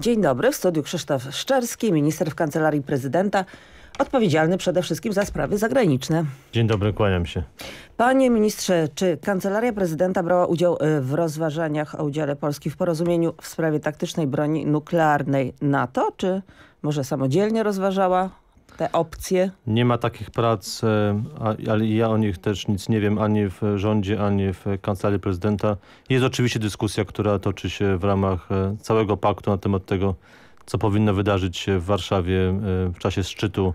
Dzień dobry, w studiu Krzysztof Szczerski, minister w Kancelarii Prezydenta, odpowiedzialny przede wszystkim za sprawy zagraniczne. Dzień dobry, kłaniam się. Panie ministrze, czy Kancelaria Prezydenta brała udział e, w rozważaniach o udziale Polski w porozumieniu w sprawie taktycznej broni nuklearnej NATO, czy może samodzielnie rozważała te opcje? Nie ma takich prac, e, ale ja o nich też nic nie wiem, ani w rządzie, ani w kancelarii prezydenta. Jest oczywiście dyskusja, która toczy się w ramach e, całego paktu na temat tego, co powinno wydarzyć się w Warszawie e, w czasie szczytu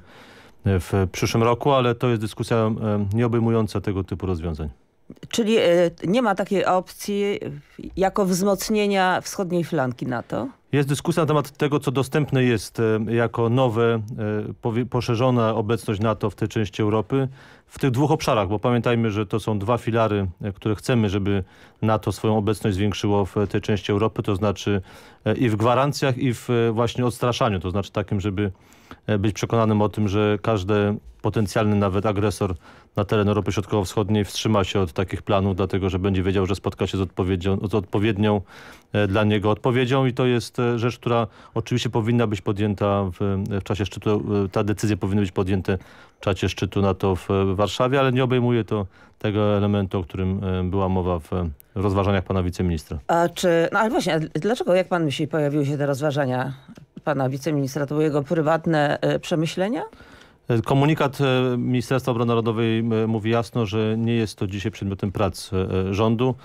w przyszłym roku, ale to jest dyskusja nie obejmująca tego typu rozwiązań. Czyli nie ma takiej opcji jako wzmocnienia wschodniej flanki NATO? Jest dyskusja na temat tego, co dostępne jest e, jako nowe, e, poszerzona obecność NATO w tej części Europy w tych dwóch obszarach, bo pamiętajmy, że to są dwa filary, e, które chcemy, żeby NATO swoją obecność zwiększyło w e, tej części Europy, to znaczy e, i w gwarancjach, i w właśnie odstraszaniu, to znaczy takim, żeby być przekonanym o tym, że każdy potencjalny nawet agresor na teren Europy Środkowo-Wschodniej wstrzyma się od takich planów, dlatego że będzie wiedział, że spotka się z, z odpowiednią dla niego odpowiedzią i to jest rzecz, która oczywiście powinna być podjęta w, w czasie szczytu. Ta decyzja powinna być podjęta czacie szczytu NATO w e, Warszawie, ale nie obejmuje to tego elementu, o którym e, była mowa w e, rozważaniach pana wiceministra. A czy, no ale właśnie, dlaczego, jak pan myśli, pojawiły się te rozważania pana wiceministra? To były jego prywatne przemyślenia? Komunikat Ministerstwa Obrony Narodowej mówi jasno, że nie jest to dzisiaj przedmiotem prac rządu.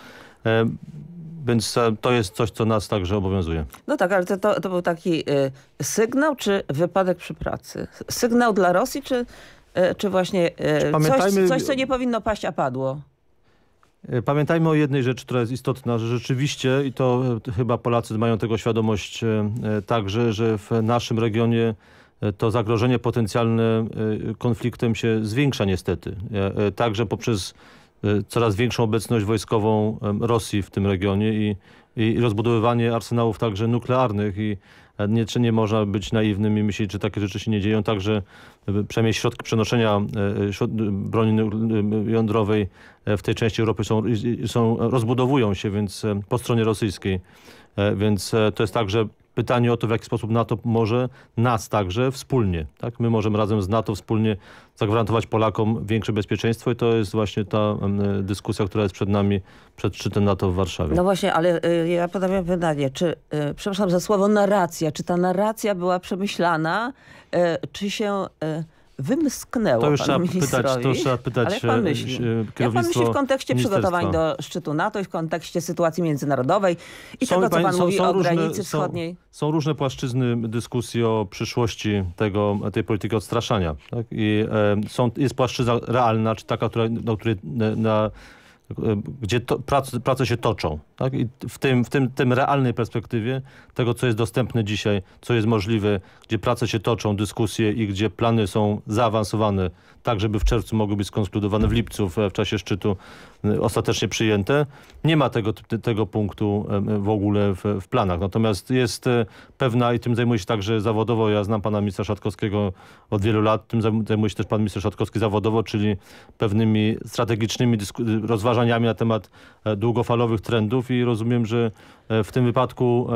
Więc to jest coś, co nas także obowiązuje. No tak, ale to, to, to był taki sygnał czy wypadek przy pracy? Sygnał dla Rosji czy E, czy właśnie e, coś, coś, co nie powinno paść, a padło? E, pamiętajmy o jednej rzeczy, która jest istotna, że rzeczywiście, i to chyba Polacy mają tego świadomość także, że w naszym regionie to zagrożenie potencjalne konfliktem się zwiększa niestety. Także poprzez coraz większą obecność wojskową Rosji w tym regionie i, i rozbudowywanie arsenałów także nuklearnych i nie, czy nie można być naiwnym i myśleć, że takie rzeczy się nie dzieją. Także e, przynajmniej środki przenoszenia e, e, broni jądrowej w tej części Europy są, są rozbudowują się, więc po stronie rosyjskiej E, więc e, to jest także pytanie o to, w jaki sposób NATO może nas także wspólnie, tak? My możemy razem z NATO wspólnie zagwarantować Polakom większe bezpieczeństwo i to jest właśnie ta mm, e, dyskusja, która jest przed nami, przed szczytem NATO w Warszawie. No właśnie, ale ja podawiam pytanie, czy, przepraszam za słowo narracja, czy ta narracja była przemyślana, czy się wymsknęło to już trzeba pytać, To trzeba pytać Ale pan e, myśli. E, jak pan myśli w kontekście przygotowań do szczytu NATO i w kontekście sytuacji międzynarodowej i są, tego, co pan są, mówi są o różne, granicy wschodniej? Są, różne płaszczyzny dyskusji o przyszłości tego, tej polityki odstraszania. Tak? I e, są, jest płaszczyzna realna, czy taka, która, na której na, gdzie to, prace, prace się toczą. Tak? I w tym, w tym, tym realnej perspektywie tego, co jest dostępne dzisiaj, co jest możliwe, gdzie prace się toczą, dyskusje i gdzie plany są zaawansowane, tak żeby w czerwcu mogły być skonkludowane, w lipcu w, w czasie szczytu y, ostatecznie przyjęte. Nie ma tego, tego punktu w ogóle w, w, planach. Natomiast jest y, pewna i tym zajmuje się także zawodowo. Ja znam pana ministra Szatkowskiego od wielu lat. Tym zajmuje się też pan minister Szatkowski zawodowo, czyli pewnymi strategicznymi rozważaniami na temat e, długofalowych trendów i rozumiem, że e, w tym wypadku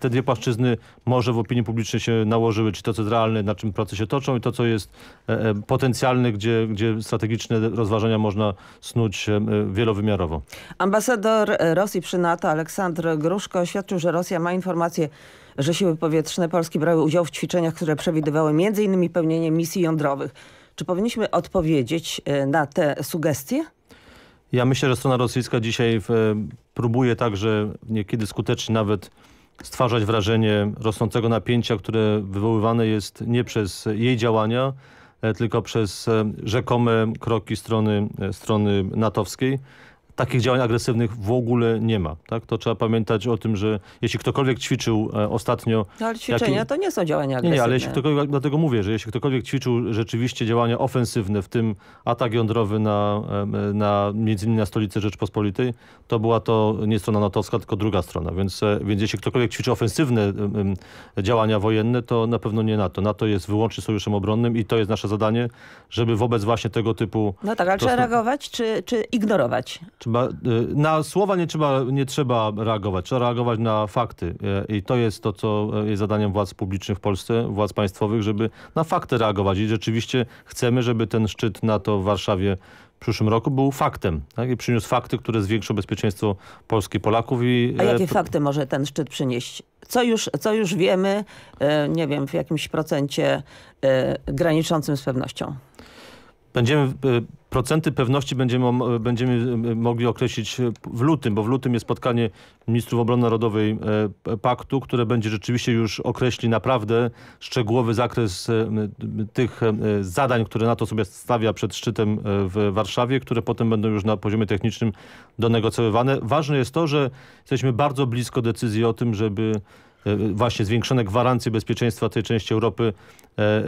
te dwie płaszczyzny może w opinii publicznej się nałożyły, czy to, co jest realne, na czym prace się toczą i to, co jest e, potencjalne, gdzie, gdzie strategiczne rozważania można snuć wielowymiarowo. Ambasador Rosji przy NATO Aleksandr Gruszko oświadczył, że Rosja ma informacje że siły powietrzne Polski brały udział w ćwiczeniach, które przewidywały m.in. pełnienie misji jądrowych. Czy powinniśmy odpowiedzieć na te sugestie? Ja myślę, że strona rosyjska dzisiaj w, e, próbuje także niekiedy skutecznie nawet stwarzać wrażenie rosnącego napięcia, które wywoływane jest nie przez jej działania, e, tylko przez e, rzekome kroki strony, strony natowskiej takich działań agresywnych w ogóle nie ma. Tak? To trzeba pamiętać o tym, że jeśli ktokolwiek ćwiczył e, ostatnio... No ale ćwiczenia jakim... to nie są działania agresywne. Nie, ale jeśli ktokolwiek, dlatego mówię, że jeśli ktokolwiek ćwiczył rzeczywiście działania ofensywne, w tym atak jądrowy na, e, na między innymi na stolicę Rzeczpospolitej, to była to nie strona natowska, tylko druga strona. Więc, e, więc jeśli ktokolwiek ćwiczy ofensywne działania wojenne, to na pewno nie NATO. NATO jest wyłącznie sojuszem obronnym i to jest nasze zadanie, żeby wobec właśnie tego typu... No tak, ale trzeba reagować, czy, czy ignorować? Czy trzeba, y, na słowa nie trzeba, nie trzeba reagować, trzeba reagować na fakty. Y, I to jest to, co y, jest zadaniem władz publicznych w Polsce, władz państwowych, żeby na fakty reagować. I rzeczywiście chcemy, żeby ten szczyt NATO w Warszawie w przyszłym roku był faktem. Tak? I przyniósł fakty, które zwiększą bezpieczeństwo Polski Polaków. I, A jakie e, fakty może ten szczyt przynieść? Co już, co już wiemy, e, nie wiem, w jakimś procencie e, graniczącym z pewnością? Będziemy procenty pewności będziemy, będziemy mogli określić e, w lutym, bo w lutym jest spotkanie ministrów obrony narodowej e, paktu, które będzie rzeczywiście już określi naprawdę szczegółowy zakres e, tych zadań, które NATO sobie stawia przed szczytem w Warszawie, które potem będą już na poziomie technicznym donegocjowywane. Ważne jest to, że jesteśmy bardzo blisko decyzji o tym, żeby E, właśnie zwiększone gwarancje bezpieczeństwa tej części Europy e, e,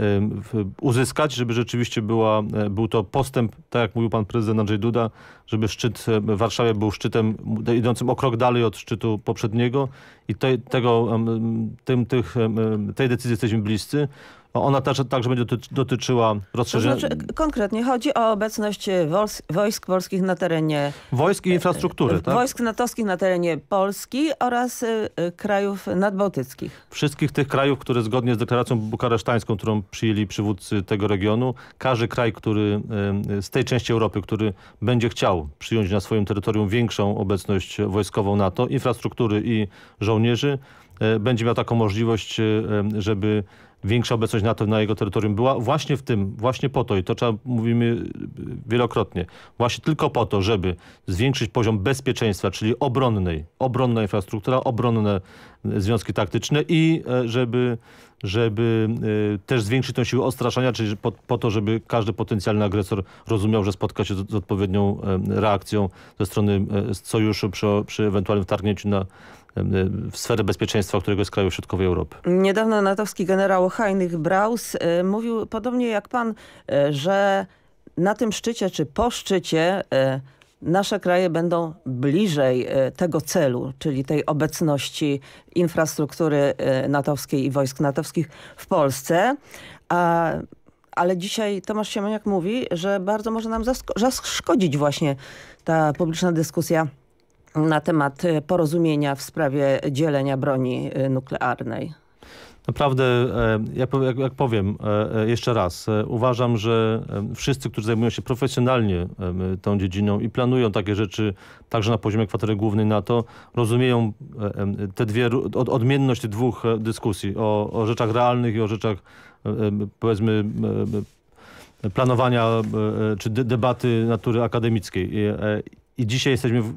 uzyskać, żeby rzeczywiście była, był to postęp, tak jak mówił pan prezydent Andrzej Duda, żeby szczyt w Warszawie był szczytem idącym o krok dalej od szczytu poprzedniego i te, tego, tym, tych, tej decyzji jesteśmy bliscy. No, ona też, także będzie dotyczyła rozszerzenia... znaczy, konkretnie chodzi o obecność wojsk, wojsk polskich na terenie... Wojsk i e, infrastruktury, e, tak? Wojsk natowskich na terenie Polski oraz e, krajów nadbałtyckich. Wszystkich tych krajów, które zgodnie z deklaracją bukaresztańską, którą przyjęli przywódcy tego regionu, każdy kraj, który z tej części Europy, który będzie chciał przyjąć na swoim terytorium większą obecność wojskową NATO, infrastruktury i żołnierzy, będzie miał taką możliwość, żeby większa obecność NATO na jego terytorium była właśnie w tym, właśnie po to i to trzeba, mówimy wielokrotnie, właśnie tylko po to, żeby zwiększyć poziom bezpieczeństwa, czyli obronnej, obronna infrastruktura, obronne związki taktyczne i e, żeby, żeby e, też zwiększyć tą siłę odstraszania, czyli po, po to, żeby każdy potencjalny agresor rozumiał, że spotka się z, z odpowiednią reakcją ze strony e, sojuszu przy, przy ewentualnym wtargnięciu na, w sferę bezpieczeństwa któregoś krajów środkowej Europy. Niedawno natowski generał Heinrich Braus e, mówił podobnie jak pan, e, że na tym szczycie czy po szczycie e, nasze kraje będą bliżej tego celu, czyli tej obecności infrastruktury natowskiej i wojsk natowskich w Polsce. A, ale dzisiaj Tomasz Siemoniak mówi, że bardzo może nam zaszkodzić właśnie ta publiczna dyskusja na temat e, porozumienia w sprawie dzielenia broni e, nuklearnej? Naprawdę, e, jak, powiem jeszcze raz, uważam, że wszyscy, którzy zajmują się profesjonalnie tą dziedziną i planują takie rzeczy także na poziomie kwatery głównej NATO, rozumieją te dwie, odmienność tych dwóch dyskusji o, o rzeczach realnych i o rzeczach powiedzmy planowania czy debaty natury akademickiej i dzisiaj jesteśmy w,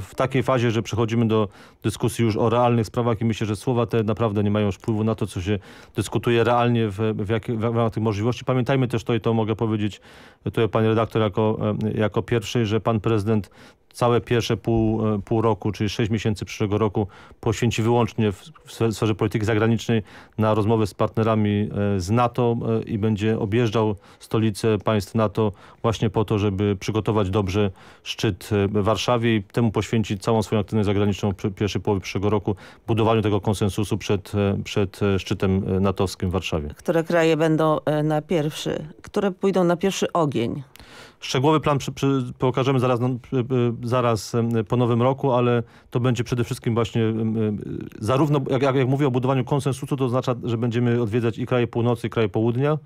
w, takiej fazie, że przechodzimy do dyskusji już o realnych sprawach i myślę, że słowa te naprawdę nie mają wpływu na to, co się dyskutuje realnie w, w, jak, w ramach tych możliwości. Pamiętajmy też to i to mogę powiedzieć tutaj pan redaktor jako, e, jako pierwszy, że pan prezydent całe pierwsze pół, e, pół roku, czyli sześć miesięcy przyszłego roku poświęci wyłącznie w, sferze polityki zagranicznej na rozmowę z partnerami e, z NATO e, i będzie objeżdżał stolice państw NATO właśnie po to, żeby przygotować dobrze szczyt w Warszawie i temu poświęci całą swoją aktywność zagraniczną pierwszej połowy przyszłego roku, budowaniu tego konsensusu przed, przed szczytem natowskim w Warszawie. Które kraje będą na pierwszy, które pójdą na pierwszy ogień? Szczegółowy plan przy, przy, pokażemy zaraz, no, przy, zaraz po nowym roku, ale to będzie przede wszystkim właśnie zarówno, jak, jak, jak mówię o budowaniu konsensusu, to oznacza, że będziemy odwiedzać i kraje północy, i kraje południa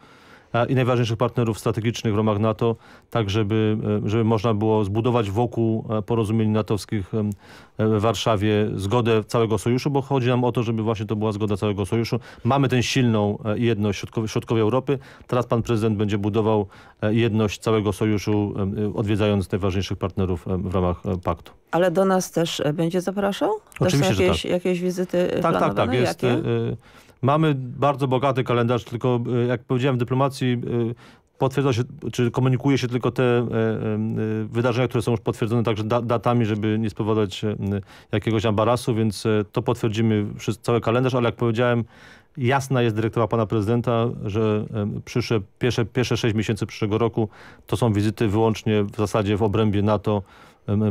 i najważniejszych partnerów strategicznych w ramach NATO, tak żeby, e, żeby można było zbudować wokół e, porozumień natowskich e, w Warszawie zgodę całego sojuszu, bo chodzi nam o to, żeby właśnie to była zgoda całego sojuszu. Mamy tę silną jedność środkowej, środkowej Europy. Teraz pan prezydent będzie budował jedność całego sojuszu, odwiedzając najważniejszych partnerów w ramach paktu. Ale do nas też będzie zapraszał? Też Oczywiście, jakieś, tak. jakieś wizyty tak, planowane? Tak, tak, jest. Jakie? Mamy bardzo bogaty kalendarz, tylko e, jak powiedziałem w dyplomacji e, potwierdza się, czy komunikuje się tylko te e, wydarzenia, które są już potwierdzone także datami, żeby nie spowodować jakiegoś ambarasu, więc to potwierdzimy przez cały kalendarz, ale jak powiedziałem, jasna jest dyrektywa pana prezydenta, że przyszłe, pierwsze, pierwsze 6 miesięcy przyszłego roku to są wizyty wyłącznie w zasadzie w obrębie NATO,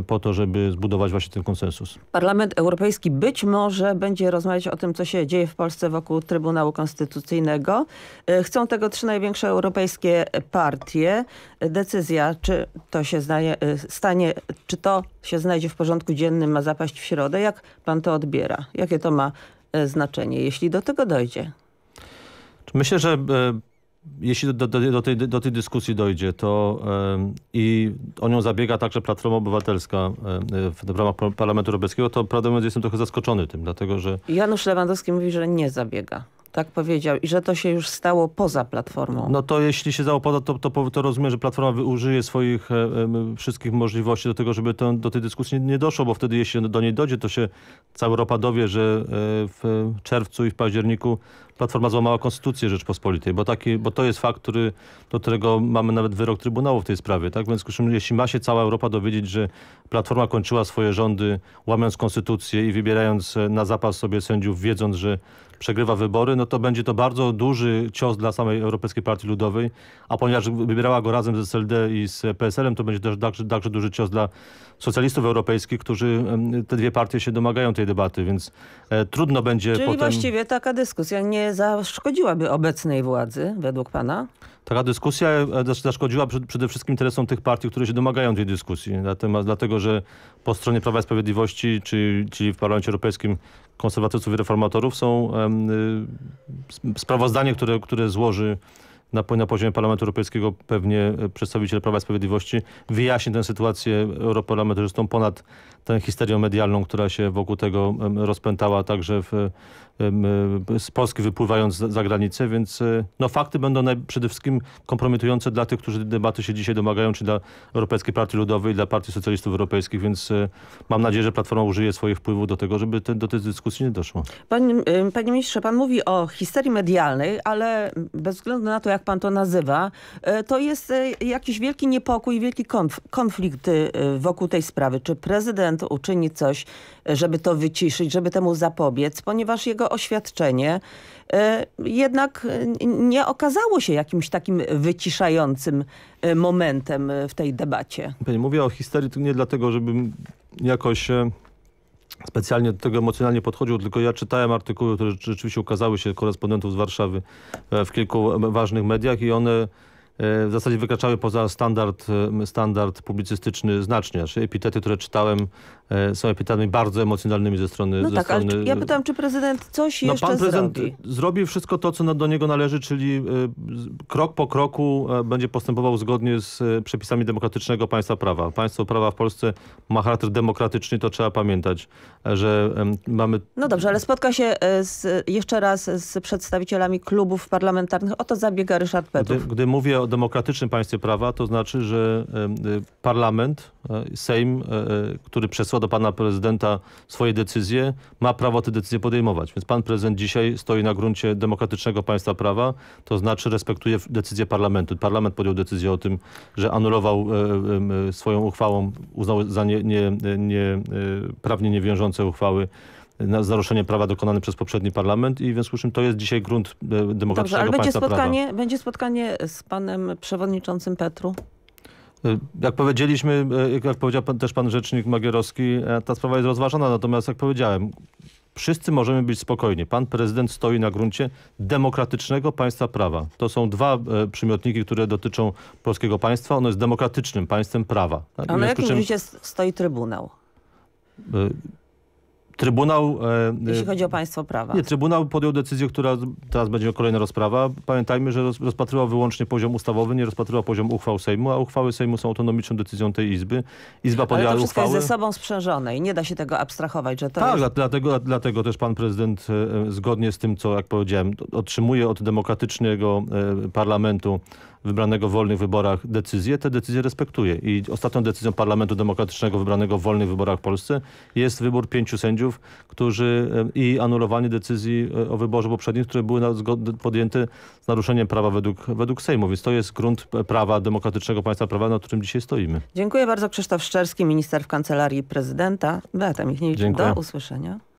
po to, żeby zbudować właśnie ten konsensus. Parlament Europejski być może będzie rozmawiać o tym, co się dzieje w Polsce wokół Trybunału Konstytucyjnego. E, chcą tego trzy największe europejskie partie. E, decyzja, czy to się znaje, e, stanie, czy to się znajdzie w porządku dziennym, ma zapaść w środę. Jak pan to odbiera? Jakie to ma znaczenie, jeśli do tego dojdzie? Myślę, że jeśli do, do, do, tej, do, tej, dyskusji dojdzie, to yy, i o nią zabiega także Platforma Obywatelska yy, w, ramach Parlamentu Europejskiego, to prawdę mówiąc jestem trochę zaskoczony tym, dlatego że... Janusz Lewandowski mówi, że nie zabiega tak powiedział i że to się już stało poza Platformą. No to jeśli się stało poza, to, to, to rozumiem, że Platforma użyje swoich e, wszystkich możliwości do tego, żeby to, do tej dyskusji nie, nie doszło, bo wtedy jeśli do niej dojdzie, to się cała Europa dowie, że e, w czerwcu i w październiku Platforma złamała Konstytucję Rzeczpospolitej, bo, taki, bo to jest fakt, który, do którego mamy nawet wyrok Trybunału w tej sprawie. Tak? Więc jeśli ma się cała Europa dowiedzieć, że Platforma kończyła swoje rządy łamiąc Konstytucję i wybierając e, na zapas sobie sędziów, wiedząc, że przegrywa wybory, no to będzie to bardzo duży cios dla samej Europejskiej Partii Ludowej, a ponieważ wybierała go razem z SLD i z PSL-em, to będzie też także, także duży cios dla socjalistów europejskich, którzy te dwie partie się domagają tej debaty, więc e, trudno będzie Czyli potem... właściwie taka dyskusja nie zaszkodziłaby obecnej władzy według pana? taka dyskusja e, zaszkodziła przede wszystkim interesom tych partii, które się domagają tej dyskusji. dlatego, że po stronie Prawa i Sprawiedliwości, czyli, w Parlamencie Europejskim konserwatywców i reformatorów są y, sprawozdanie, które, które złoży na, na poziomie Parlamentu Europejskiego pewnie e, przedstawiciel Prawa i Sprawiedliwości wyjaśni tę sytuację europarlamentarzystą ponad tę histerią medialną, która się wokół tego rozpętała także w, e, z Polski wypływając za granicę, więc e, no, fakty będą przede wszystkim kompromitujące dla tych, którzy debaty się dzisiaj domagają, czy dla Europejskiej Partii Ludowej, dla Partii Socjalistów Europejskich, więc mam nadzieję, że Platforma użyje swoich wpływów do tego, żeby ten do tej dyskusji nie doszło. panie ministrze, pan mówi o histerii medialnej, ale bez względu na to, jak jak pan to nazywa, e, to jest e, jakiś wielki niepokój, wielki konf konflikt e, wokół tej sprawy. Czy prezydent uczyni coś, żeby to wyciszyć, żeby temu zapobiec, ponieważ jego oświadczenie jednak nie okazało się jakimś takim wyciszającym momentem w tej debacie. Pani, mówię o historii, tu nie dlatego, żebym jakoś specjalnie do tego emocjonalnie podchodził, tylko ja czytałem artykuły, które rzeczywiście ukazały się korespondentów z Warszawy e, w kilku e, ważnych mediach i one e, w zasadzie wykraczały poza standard, standard publicystyczny znacznie. Znaczy epitety, które czytałem E, są epitami bardzo emocjonalnymi ze strony... No ze tak, strony... ale ja pytam, czy prezydent coś no, jeszcze pan prezydent zrobi? zrobi wszystko to, co do niego należy, czyli e, krok po kroku e, będzie postępował zgodnie z przepisami demokratycznego państwa prawa. Państwo prawa w Polsce ma charakter demokratyczny, to trzeba pamiętać, że mamy... No dobrze, ale spotka się z, jeszcze raz z przedstawicielami klubów parlamentarnych. O to zabiega Ryszard Petów. Gdy, gdy mówię o demokratycznym państwie prawa, to znaczy, że y, parlament, Sejm, który przesłał do pana prezydenta swoje decyzje, ma prawo te decyzje podejmować. Więc pan prezydent dzisiaj stoi na gruncie demokratycznego państwa prawa, to znaczy respektuje decyzję parlamentu. Parlament podjął decyzję o tym, że anulował e, e, swoją uchwałą, uznał za nie, nie, nie, e, prawnie niewiążące uchwały na naruszenie prawa dokonane przez poprzedni parlament i w związku z czym to jest dzisiaj grunt demokratycznego Dobrze, ale będzie spotkanie, prawa. będzie spotkanie z panem przewodniczącym Petru? E, jak powiedzieliśmy, e, jak powiedział pan, też pan rzecznik Magierowski, e, ta sprawa jest rozważana, natomiast jak powiedziałem, wszyscy możemy być spokojni. Pan prezydent stoi na gruncie demokratycznego państwa prawa. To są dwa e, przymiotniki, które dotyczą polskiego państwa. Ono jest demokratycznym państwem prawa. Tak? na jakim czym... stoi Trybunał? E, Trybunał... E, Jeśli e, chodzi o państwo prawa. Nie, Trybunał podjął decyzję, która teraz będzie kolejna rozprawa. Pamiętajmy, że rozpatrywał wyłącznie poziom ustawowy, nie rozpatrywał poziom uchwał Sejmu, a uchwały Sejmu są autonomiczną decyzją tej Izby. Izba podjęła uchwały... Ale to wszystko uchwały. jest ze sobą sprzężone i nie da się tego abstrahować, że to Tak, jest... dlatego, dlatego też pan prezydent e, zgodnie z tym, co jak powiedziałem, otrzymuje od demokratycznego parlamentu wybranego w wolnych wyborach decyzję, te decyzje respektuje. I ostatnią decyzją Parlamentu Demokratycznego wybranego w wolnych wyborach w Polsce jest wybór pięciu sędziów którzy e, i anulowanie decyzji e, o wyborze poprzednich, które były podjęte z naruszeniem prawa według, według Sejmu. Więc to jest grunt e, prawa demokratycznego państwa prawa, na którym dzisiaj stoimy. Dziękuję bardzo Krzysztof Szczerski, minister w Kancelarii Prezydenta. Beata Michniewicz, Dziękuję. do usłyszenia.